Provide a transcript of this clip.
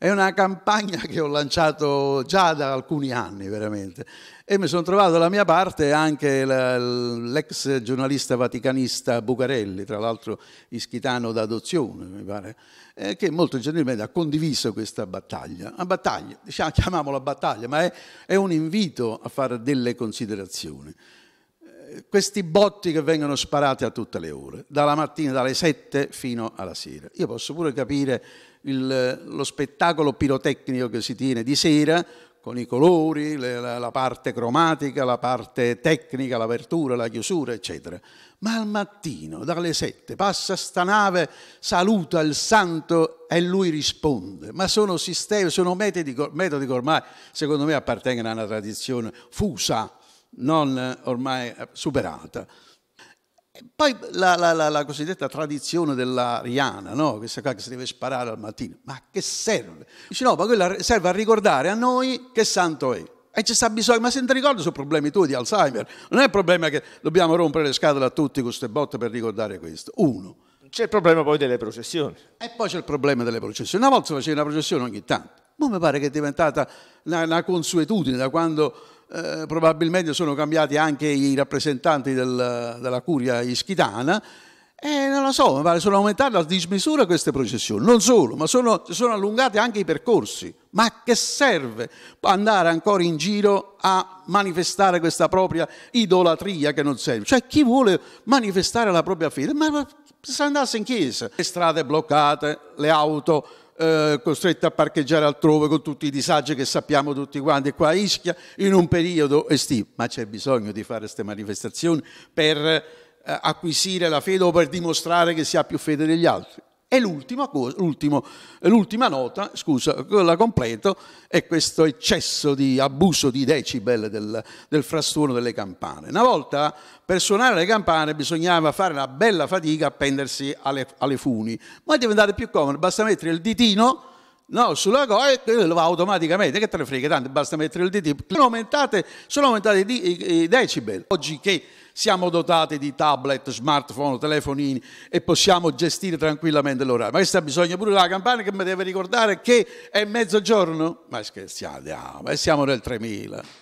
È una campagna che ho lanciato già da alcuni anni veramente e mi sono trovato dalla mia parte anche l'ex giornalista vaticanista Bucarelli, tra l'altro ischitano d'adozione mi pare, eh, che molto gentilmente ha condiviso questa battaglia. Una battaglia, diciamo, chiamiamola battaglia, ma è, è un invito a fare delle considerazioni questi botti che vengono sparati a tutte le ore, dalla mattina, dalle 7 fino alla sera. Io posso pure capire il, lo spettacolo pirotecnico che si tiene di sera con i colori, le, la, la, parte cromatica, la parte tecnica, l'apertura, la chiusura, eccetera. Ma al mattino, dalle 7, passa sta nave, saluta il santo e lui risponde. Ma sono sistemi, sono metodi, metodi che ormai, secondo me, appartengono a una tradizione fusa non eh, ormai eh, superata. Poi la, la, la, la, cosiddetta tradizione dell'ariana, no? questa qua che si deve sparare al mattino, ma che serve? Dice no, ma quella serve a ricordare a noi che santo è. E ci sta bisogno, ma se non ti ricordi sono problemi tuoi di Alzheimer, non è il problema che dobbiamo rompere le scatole a tutti con queste botte per ricordare questo. Uno. C'è il problema poi delle processioni. E poi c'è il problema delle processioni. Una volta si faceva una processione ogni tanto. Ma mi pare che è diventata una, una consuetudine da quando eh, probabilmente sono cambiati anche i rappresentanti del, della curia ischitana. E non lo so, mi pare sono aumentate a dismisura queste processioni, non solo, ma sono, sono allungati anche i percorsi. Ma a che serve andare ancora in giro a manifestare questa propria idolatria che non serve? Cioè chi vuole manifestare la propria fede, ma se andasse in chiesa, le strade bloccate, le auto eh, a parcheggiare altrove con tutti i disagi che sappiamo tutti quanti qua a Ischia in un periodo estivo. Ma c'è bisogno di fare queste manifestazioni per eh, acquisire la fede o per dimostrare che si ha più fede degli altri. E l'ultima, l'ultima nota, scusa, la completo, è questo eccesso di abuso di decibel del, del frastuono delle campane. Una volta per suonare le campane bisognava fare una bella fatica a pendersi alle, alle funi, ma è diventato più comodo, basta mettere il ditino no, sulla e lo va automaticamente, che te ne frega tanto, basta mettere il ditino. Sono aumentati i, decibel. Oggi che siamo dotati di tablet, smartphone, telefonini e possiamo gestire tranquillamente l'orario. Ma questo ha bisogno pure della campana che mi deve ricordare che è mezzogiorno? Ma scherziamo, e ah, siamo nel 3000.